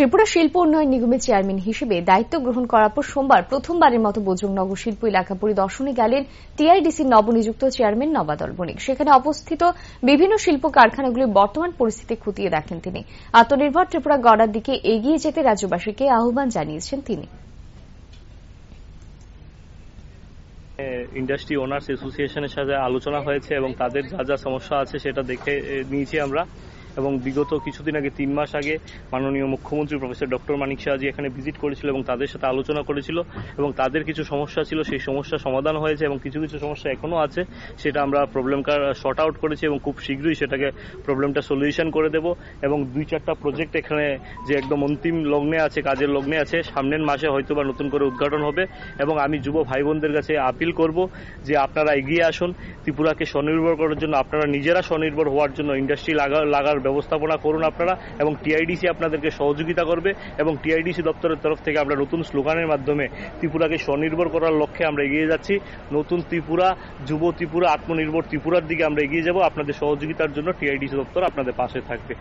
ত্রিপুরা শিল্প উন্নয়ন নিগমের চেয়ারম্যান হিসেবে দায়িত্ব গ্রহণ করার পর সোমবার প্রথমবারের মতো বজরংনগর শিল্প এলাকা পরিদর্শনে গেলেন টিআইডিসির নবনিযুক্ত চেয়ারম্যান নবাদল বণিক সেখানে অবস্থিত বিভিন্ন শিল্প কারখানাগুলির বর্তমান পরিস্থিতি খতিয়ে দেখেন তিনি আত্মনির্ভর ত্রিপুরা গড়ার দিকে এগিয়ে যেতে রাজ্যবাসীকে আহ্বান জানিয়েছেন তিনি ইন্ডাস্ট্রি ওনার্স অ্যাসোসিয়েশনের সাথে আলোচনা হয়েছে এবং তাদের যা যা সমস্যা আছে সেটা দেখে নিয়েছি আমরা এবং বিগত কিছুদিন আগে তিন মাস আগে মাননীয় মুখ্যমন্ত্রী প্রফেসর ডক্টর মানিক শাহজি এখানে ভিজিট করেছিল এবং তাদের সাথে আলোচনা করেছিল এবং তাদের কিছু সমস্যা ছিল সেই সমস্যা সমাধান হয়েছে এবং কিছু কিছু সমস্যা এখনও আছে সেটা আমরা প্রবলেমটা শর্ট আউট করেছি এবং খুব শীঘ্রই সেটাকে প্রবলেমটা সলিউশন করে দেব এবং দুই চারটা প্রজেক্ট এখানে যে একদম অন্তিম লগ্নে আছে কাজের লগ্নে আছে সামনের মাসে হয়তো বা নতুন করে উদ্ঘাটন হবে এবং আমি যুব ভাই বোনদের কাছে আপিল করব যে আপনারা এগিয়ে আসুন ত্রিপুরাকে স্বনির্ভর করার জন্য আপনারা নিজেরা স্বনির্ভর হওয়ার জন্য ইন্ডাস্ট্রি লাগা লাগার তার ব্যবস্থাপনা করুন আপনারা এবং টিআইডিসি আপনাদেরকে সহযোগিতা করবে এবং টিআইডিসি দপ্তরের তরফ থেকে আমরা নতুন স্লোগানের মাধ্যমে ত্রিপুরাকে স্বনির্ভর করার লক্ষ্যে আমরা এগিয়ে যাচ্ছি নতুন ত্রিপুরা যুব ত্রিপুরা আত্মনির্ভর ত্রিপুরার দিকে আমরা এগিয়ে যাব আপনাদের সহযোগিতার জন্য টিআইডিসি দপ্তর আপনাদের পাশে থাকবে